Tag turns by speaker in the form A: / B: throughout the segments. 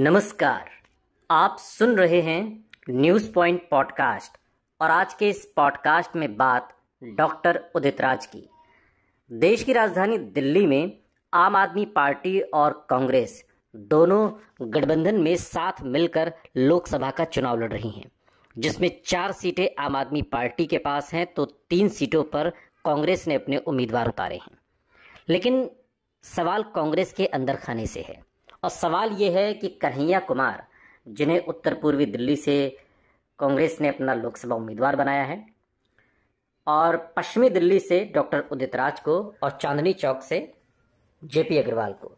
A: नमस्कार आप सुन रहे हैं न्यूज पॉइंट पॉडकास्ट और आज के इस पॉडकास्ट में बात डॉक्टर उदित राज की देश की राजधानी दिल्ली में आम आदमी पार्टी और कांग्रेस दोनों गठबंधन में साथ मिलकर लोकसभा का चुनाव लड़ रही हैं जिसमें चार सीटें आम आदमी पार्टी के पास हैं तो तीन सीटों पर कांग्रेस ने अपने उम्मीदवार उतारे हैं लेकिन सवाल कांग्रेस के अंदर खाने से है और सवाल ये है कि कन्हैया कुमार जिन्हें उत्तर पूर्वी दिल्ली से कांग्रेस ने अपना लोकसभा उम्मीदवार बनाया है और पश्चिमी दिल्ली से डॉक्टर उदित राज को और चांदनी चौक से जेपी अग्रवाल को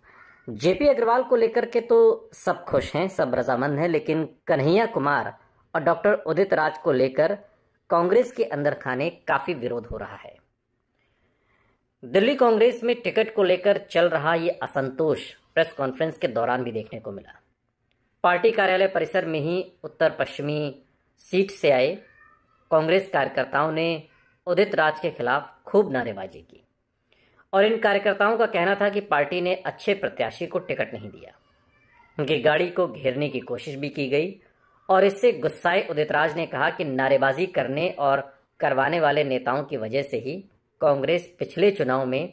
A: जेपी अग्रवाल को लेकर के तो सब खुश हैं सब रजामंद हैं लेकिन कन्हैया कुमार और डॉक्टर उदित राज को लेकर कांग्रेस के अंदर खाने काफी विरोध हो रहा है दिल्ली कांग्रेस में टिकट को लेकर चल रहा ये असंतोष प्रेस कॉन्फ्रेंस के दौरान भी देखने को मिला पार्टी कार्यालय परिसर में ही उत्तर पश्चिमी सीट से आए कांग्रेस कार्यकर्ताओं ने उदित राज के खिलाफ खूब नारेबाजी की और इन कार्यकर्ताओं का कहना था कि पार्टी ने अच्छे प्रत्याशी को टिकट नहीं दिया उनकी गाड़ी को घेरने की कोशिश भी की गई और इससे गुस्साए उदित राज ने कहा कि नारेबाजी करने और करवाने वाले नेताओं की वजह से ही कांग्रेस पिछले चुनाव में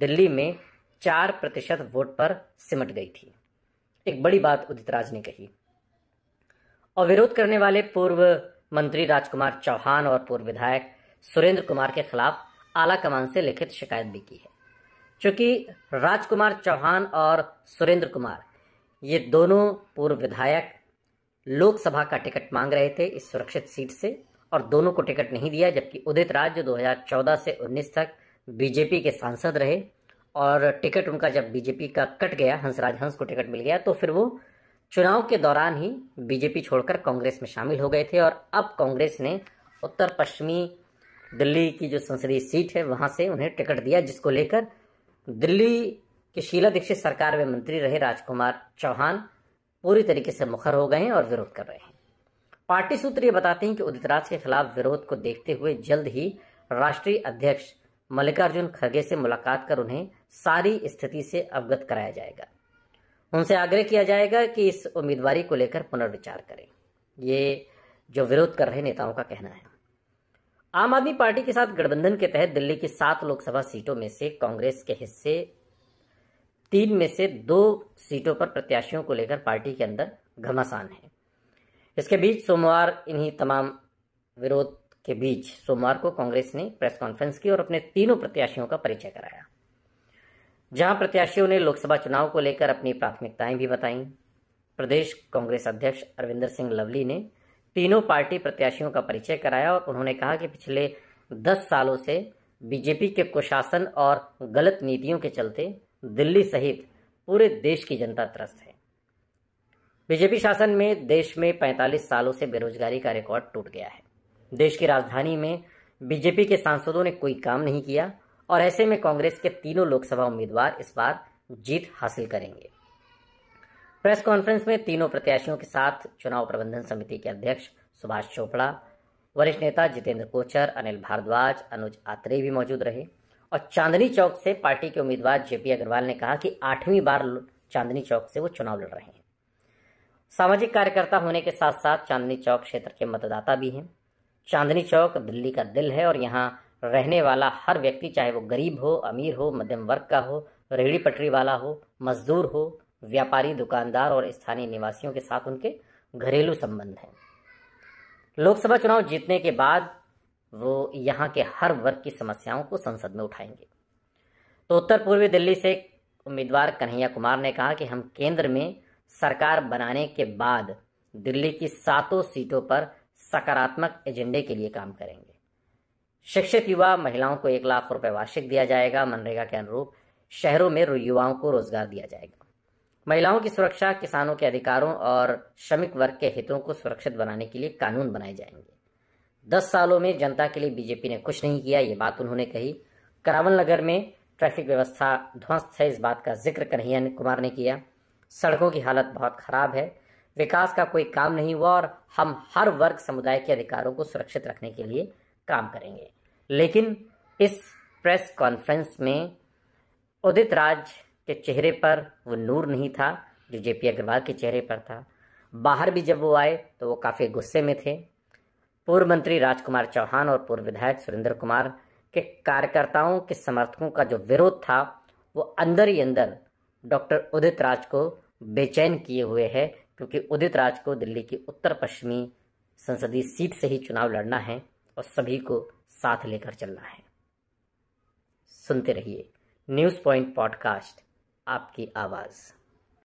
A: दिल्ली में चार प्रतिशत वोट पर सिमट गई थी एक बड़ी बात उदित राज ने कही और विरोध करने वाले पूर्व मंत्री राजकुमार चौहान और पूर्व विधायक सुरेंद्र कुमार के खिलाफ आला कमान से लिखित शिकायत भी की है चूंकि राजकुमार चौहान और सुरेंद्र कुमार ये दोनों पूर्व विधायक लोकसभा का टिकट मांग रहे थे इस सुरक्षित सीट से और दोनों को टिकट नहीं दिया जबकि उदित राज जो 2014 से 19 तक बीजेपी के सांसद रहे और टिकट उनका जब बीजेपी का कट गया हंसराज हंस को टिकट मिल गया तो फिर वो चुनाव के दौरान ही बीजेपी छोड़कर कांग्रेस में शामिल हो गए थे और अब कांग्रेस ने उत्तर पश्चिमी दिल्ली की जो संसदीय सीट है वहां से उन्हें टिकट दिया जिसको लेकर दिल्ली की शीला दीक्षित सरकार में मंत्री रहे राजकुमार चौहान पूरी तरीके से मुखर हो गए हैं और विरोध कर रहे हैं पार्टी सूत्र ये बताते हैं कि उदित राज के खिलाफ विरोध को देखते हुए जल्द ही राष्ट्रीय अध्यक्ष मल्लिकार्जुन खड़गे से मुलाकात कर उन्हें सारी स्थिति से अवगत कराया जाएगा उनसे आग्रह किया जाएगा कि इस उम्मीदवारी को लेकर पुनर्विचार करें ये जो विरोध कर रहे नेताओं का कहना है आम आदमी पार्टी के साथ गठबंधन के तहत दिल्ली की सात लोकसभा सीटों में से कांग्रेस के हिस्से तीन में से दो सीटों पर प्रत्याशियों को लेकर पार्टी के अंदर घमासान है इसके बीच सोमवार इन्हीं तमाम विरोध के बीच सोमवार को कांग्रेस ने प्रेस कॉन्फ्रेंस की और अपने तीनों प्रत्याशियों का परिचय कराया जहां प्रत्याशियों ने लोकसभा चुनाव को लेकर अपनी प्राथमिकताएं भी बताईं प्रदेश कांग्रेस अध्यक्ष अरविंदर सिंह लवली ने तीनों पार्टी प्रत्याशियों का परिचय कराया और उन्होंने कहा कि पिछले दस सालों से बीजेपी के कुशासन और गलत नीतियों के चलते दिल्ली सहित पूरे देश की जनता त्रस्त है बीजेपी शासन में देश में 45 सालों से बेरोजगारी का रिकॉर्ड टूट गया है देश की राजधानी में बीजेपी के सांसदों ने कोई काम नहीं किया और ऐसे में कांग्रेस के तीनों लोकसभा उम्मीदवार इस बार जीत हासिल करेंगे प्रेस कॉन्फ्रेंस में तीनों प्रत्याशियों के साथ चुनाव प्रबंधन समिति के अध्यक्ष सुभाष चोपड़ा वरिष्ठ नेता जितेंद्र कोचर अनिल भारद्वाज अनुज आत्रे भी मौजूद रहे और चांदनी चौक से पार्टी के उम्मीदवार जेपी अग्रवाल ने कहा कि आठवीं बार चांदनी चौक से वो चुनाव लड़ रहे हैं सामाजिक कार्यकर्ता होने के साथ साथ चांदनी चौक क्षेत्र के मतदाता भी हैं चांदनी चौक दिल्ली का दिल है और यहाँ रहने वाला हर व्यक्ति चाहे वो गरीब हो अमीर हो मध्यम वर्ग का हो रेहड़ी पटरी वाला हो मजदूर हो व्यापारी दुकानदार और स्थानीय निवासियों के साथ उनके घरेलू संबंध हैं लोकसभा चुनाव जीतने के बाद वो यहाँ के हर वर्ग की समस्याओं को संसद में उठाएंगे तो उत्तर पूर्वी दिल्ली से उम्मीदवार कन्हैया कुमार ने कहा कि हम केंद्र में सरकार बनाने के बाद दिल्ली की सातों सीटों पर सकारात्मक एजेंडे के लिए काम करेंगे शिक्षित युवा महिलाओं को एक लाख रुपए वार्षिक दिया जाएगा मनरेगा के अनुरूप शहरों में युवाओं को रोजगार दिया जाएगा महिलाओं की सुरक्षा किसानों के अधिकारों और श्रमिक वर्ग के हितों को सुरक्षित बनाने के लिए कानून बनाए जाएंगे दस सालों में जनता के लिए बीजेपी ने कुछ नहीं किया ये बात उन्होंने कही करावल नगर में ट्रैफिक व्यवस्था ध्वस्त है इस बात का जिक्र कन्हैया कुमार ने किया सड़कों की हालत बहुत खराब है विकास का कोई काम नहीं हुआ और हम हर वर्ग समुदाय के अधिकारों को सुरक्षित रखने के लिए काम करेंगे लेकिन इस प्रेस कॉन्फ्रेंस में उदित राज के चेहरे पर वो नूर नहीं था जो जे पी अग्रवाल के चेहरे पर था बाहर भी जब वो आए तो वो काफ़ी गुस्से में थे पूर्व मंत्री राजकुमार चौहान और पूर्व विधायक सुरेंद्र कुमार के कार्यकर्ताओं के समर्थकों का जो विरोध था वो अंदर ही अंदर डॉक्टर उदित राज को बेचैन किए हुए है क्योंकि उदित राज को दिल्ली की उत्तर पश्चिमी संसदीय सीट से ही चुनाव लड़ना है और सभी को साथ लेकर चलना है सुनते रहिए न्यूज़ पॉइंट पॉडकास्ट आपकी आवाज़